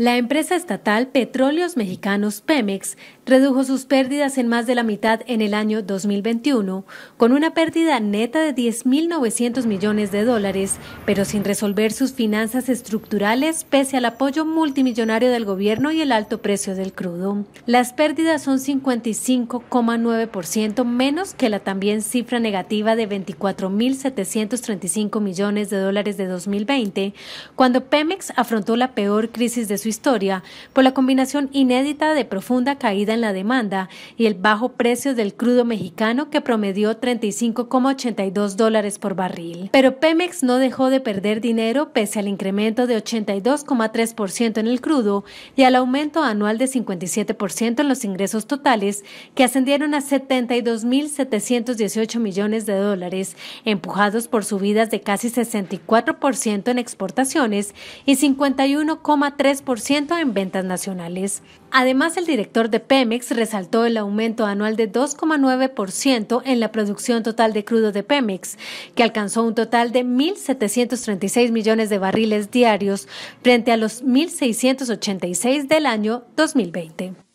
La empresa estatal Petróleos Mexicanos Pemex redujo sus pérdidas en más de la mitad en el año 2021, con una pérdida neta de 10.900 millones de dólares, pero sin resolver sus finanzas estructurales pese al apoyo multimillonario del gobierno y el alto precio del crudo. Las pérdidas son 55,9% menos que la también cifra negativa de 24.735 millones de dólares de 2020, cuando Pemex afrontó la peor crisis de su historia por la combinación inédita de profunda caída en la demanda y el bajo precio del crudo mexicano que promedió 35,82 dólares por barril. Pero Pemex no dejó de perder dinero pese al incremento de 82,3% en el crudo y al aumento anual de 57% en los ingresos totales que ascendieron a 72.718 millones de dólares, empujados por subidas de casi 64% en exportaciones y 51,3% en ventas nacionales. Además, el director de Pemex resaltó el aumento anual de 2,9% en la producción total de crudo de Pemex, que alcanzó un total de 1.736 millones de barriles diarios frente a los 1.686 del año 2020.